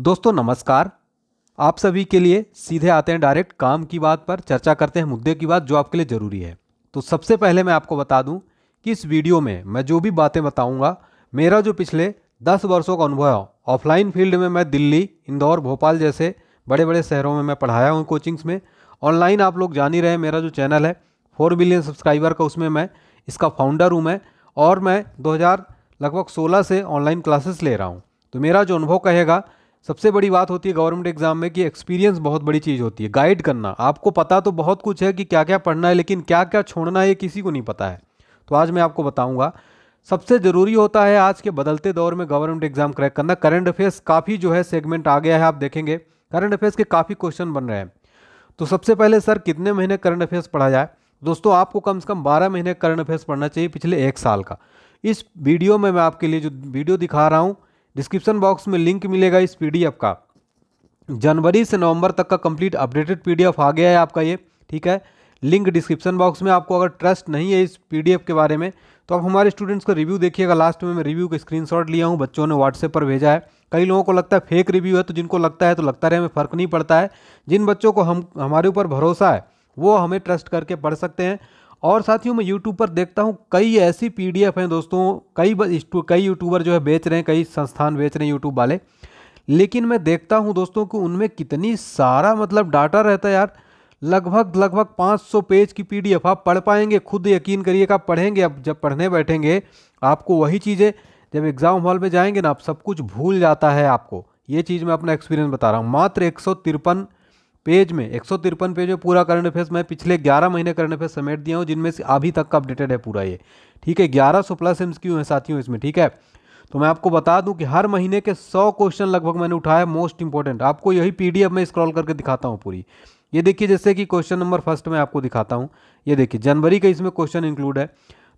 दोस्तों नमस्कार आप सभी के लिए सीधे आते हैं डायरेक्ट काम की बात पर चर्चा करते हैं मुद्दे की बात जो आपके लिए ज़रूरी है तो सबसे पहले मैं आपको बता दूं कि इस वीडियो में मैं जो भी बातें बताऊंगा मेरा जो पिछले दस वर्षों का अनुभव है ऑफलाइन फील्ड में मैं दिल्ली इंदौर भोपाल जैसे बड़े बड़े शहरों में मैं पढ़ाया हूँ कोचिंग्स में ऑनलाइन आप लोग जान ही रहे मेरा जो चैनल है फोर मिलियन सब्सक्राइबर का उसमें मैं इसका फाउंडर हूँ मैं और मैं दो लगभग सोलह से ऑनलाइन क्लासेस ले रहा हूँ तो मेरा जो अनुभव कहेगा सबसे बड़ी बात होती है गवर्नमेंट एग्जाम में कि एक्सपीरियंस बहुत बड़ी चीज़ होती है गाइड करना आपको पता तो बहुत कुछ है कि क्या क्या पढ़ना है लेकिन क्या क्या छोड़ना है ये किसी को नहीं पता है तो आज मैं आपको बताऊंगा सबसे ज़रूरी होता है आज के बदलते दौर में गवर्नमेंट एग्जाम क्रैक करना करंट अफेयर्स काफ़ी जो है सेगमेंट आ गया है आप देखेंगे करंट अफेयर्स के काफ़ी क्वेश्चन बन रहे हैं तो सबसे पहले सर कितने महीने करंट अफेयर्स पढ़ा जाए दोस्तों आपको कम से कम बारह महीने करंट अफेयर्स पढ़ना चाहिए पिछले एक साल का इस वीडियो में मैं आपके लिए जो वीडियो दिखा रहा हूँ डिस्क्रिप्शन बॉक्स में लिंक मिलेगा इस पीडीएफ का जनवरी से नवंबर तक का कंप्लीट अपडेटेड पीडीएफ आ गया है आपका ये ठीक है लिंक डिस्क्रिप्शन बॉक्स में आपको अगर ट्रस्ट नहीं है इस पीडीएफ के बारे में तो आप हमारे स्टूडेंट्स का रिव्यू देखिएगा लास्ट में मैं रिव्यू का स्क्रीनशॉट लिया हूँ बच्चों ने व्हाट्सएप पर भेजा है कई लोगों को लगता है फेक रिव्यू है तो जिनको लगता है तो लगता रहे हमें फ़र्क नहीं पड़ता है जिन बच्चों को हम हमारे ऊपर भरोसा है वो हमें ट्रस्ट करके पढ़ सकते हैं और साथियों मैं यूट्यूब पर देखता हूँ कई ऐसी पी हैं दोस्तों कई कई यूट्यूबर जो है बेच रहे हैं कई संस्थान बेच रहे हैं यूट्यूब वाले लेकिन मैं देखता हूँ दोस्तों कि उनमें कितनी सारा मतलब डाटा रहता है यार लगभग लगभग 500 पेज की एफ आप पढ़ पाएंगे खुद यकीन करिए आप पढ़ेंगे अब जब पढ़ने बैठेंगे आपको वही चीज़ें जब एग्ज़ाम हॉल में जाएंगे ना आप सब कुछ भूल जाता है आपको ये चीज़ मैं अपना एक्सपीरियंस बता रहा हूँ मात्र एक पेज में एक पेज में पूरा करंट अफेयर्स मैं पिछले 11 महीने करंट अफेयर्स समेट दिया हूँ जिनमें से अभी तक का अपडेटेड है पूरा ये ठीक है 1100 सौ प्लस एम्स क्यों हैं साथियों इसमें ठीक है तो मैं आपको बता दूं कि हर महीने के 100 क्वेश्चन लगभग मैंने उठाया मोस्ट इंपॉर्टेंट आपको यही एफ में स्क्रॉल करके दिखाता हूँ पूरी ये देखिए जैसे कि क्वेश्चन नंबर फर्स्ट में आपको दिखाता हूँ ये देखिए जनवरी का इसमें क्वेश्चन इंक्लूड है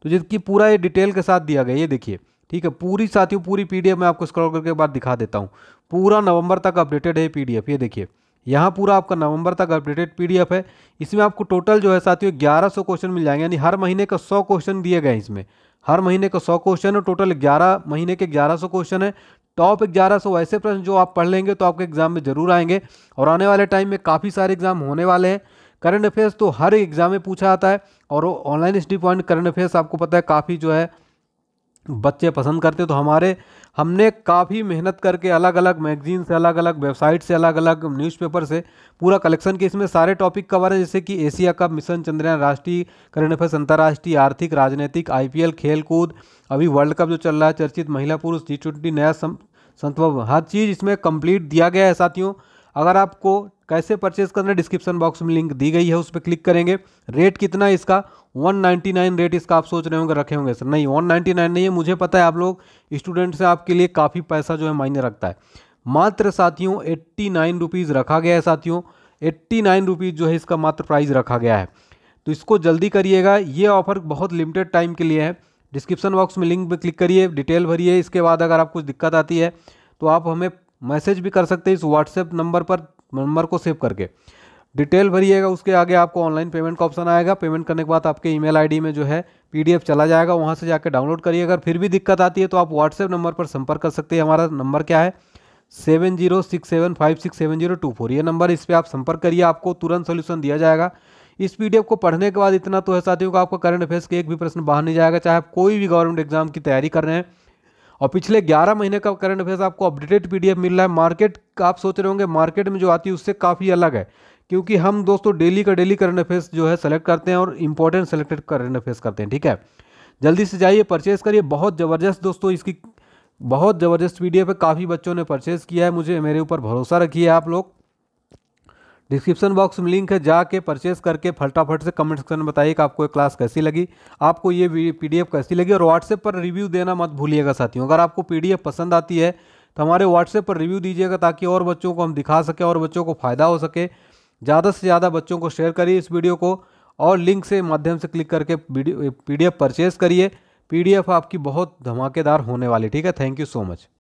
तो जिसकी पूरा ये डिटेल के साथ दिया गया ये देखिए ठीक है पूरी साथियों पूरी एफ मैं आपको स्क्रॉल करके बाद दिखा देता हूँ पूरा नवंबर तक अपडेटेड है एफ ये देखिए यहाँ पूरा आपका नवंबर तक अपडेटेड पीडीएफ है इसमें आपको टोटल जो है साथियों 1100 क्वेश्चन मिल जाएंगे यानी हर महीने का 100 क्वेश्चन दिए गए इसमें हर महीने का 100 क्वेश्चन है टोटल 11 महीने के 1100 क्वेश्चन है टॉप 1100 ऐसे प्रश्न जो आप पढ़ लेंगे तो आपके एग्जाम में जरूर आएंगे और आने वाले टाइम में काफ़ी सारे एग्जाम होने वाले हैं करंट अफेयर्स तो हर एग्जाम में पूछा आता है और online study point current affairs आपको पता है काफ़ी जो है बच्चे पसंद करते तो हमारे हमने काफ़ी मेहनत करके अलग अलग मैगजीन से अलग अलग वेबसाइट से अलग अलग न्यूज़पेपर से पूरा कलेक्शन के इसमें सारे टॉपिक कवर हैं जैसे कि एशिया कप मिशन चंद्रयान राष्ट्रीय करंट अफेयर्स अंतर्राष्ट्रीय आर्थिक राजनीतिक आईपीएल खेलकूद अभी वर्ल्ड कप जो चल रहा है चर्चित महिला पुरुष टी ट्वेंटी नया संत हर चीज़ इसमें कंप्लीट दिया गया है साथियों अगर आपको कैसे परचेज करना है डिस्क्रिप्शन बॉक्स में लिंक दी गई है उस पर क्लिक करेंगे रेट कितना है इसका 199 रेट इसका आप सोच रहे होंगे रखे होंगे सर नहीं 199 नहीं है मुझे पता है आप लोग स्टूडेंट्स हैं आपके लिए काफ़ी पैसा जो है मायने रखता है मात्र साथियों एट्टी नाइन रुपीज़ रखा गया है साथियों एट्टी नाइन रुपीज़ जो है इसका मात्र प्राइस रखा गया है तो इसको जल्दी करिएगा ये ऑफर बहुत लिमिटेड टाइम के लिए है डिस्क्रिप्शन बॉक्स में लिंक पर क्लिक करिए डिटेल भरिए इसके बाद अगर आप कुछ दिक्कत आती है तो आप हमें मैसेज भी कर सकते हैं इस व्हाट्सएप नंबर पर नंबर को सेव करके डिटेल भरिएगा उसके आगे आपको ऑनलाइन पेमेंट का ऑप्शन आएगा पेमेंट करने के बाद आपके ईमेल आईडी में जो है पीडीएफ चला जाएगा वहाँ से जाकर डाउनलोड करिए अगर फिर भी दिक्कत आती है तो आप व्हाट्सएप नंबर पर संपर्क कर सकते हैं हमारा नंबर क्या है seven zero six seven five six seven zero two four ये नंबर इस पर आप संपर्क करिए आपको तुरंत सोल्यूशन दिया जाएगा इस पी को पढ़ने के बाद इतना तो है साथियों का आपका करंट अफेयर्स के एक भी प्रश्न बाहर नहीं जाएगा चाहे आप कोई भी गवर्नमेंट एग्जाम की तैयारी कर रहे हैं और पिछले 11 महीने का करंट अफेयर्स आपको अपडेटेड पीडीएफ मिल रहा है मार्केट आप सोच रहे होंगे मार्केट में जो आती है उससे काफ़ी अलग है क्योंकि हम दोस्तों डेली का डेली करंट अफेयर्स जो है सेलेक्ट करते हैं और इंपॉर्टेंट सेलेक्टेड करंट अफेयर्स करते हैं ठीक है जल्दी से जाइए परचेज करिए बहुत ज़बरदस्त दोस्तों इसकी बहुत ज़बरदस्त पी है काफ़ी बच्चों ने परचेज़ किया है मुझे मेरे ऊपर भरोसा रखिए आप लोग डिस्क्रिप्शन बॉक्स में लिंक है जाके परचेस करके फटाफट से कमेंट सेक्शन में बताइए कि आपको ये क्लास कैसी लगी आपको ये पीडीएफ कैसी लगी और व्हाट्सएप पर रिव्यू देना मत भूलिएगा साथियों अगर आपको पीडीएफ पसंद आती है तो हमारे व्हाट्सएप पर रिव्यू दीजिएगा ताकि और बच्चों को हम दिखा सकें और बच्चों को फ़ायदा हो सके ज़्यादा से ज़्यादा बच्चों को शेयर करिए इस वीडियो को और लिंक से माध्यम से क्लिक करके पी डी परचेज़ करिए पी आपकी बहुत धमाकेदार होने वाली ठीक है थैंक यू सो मच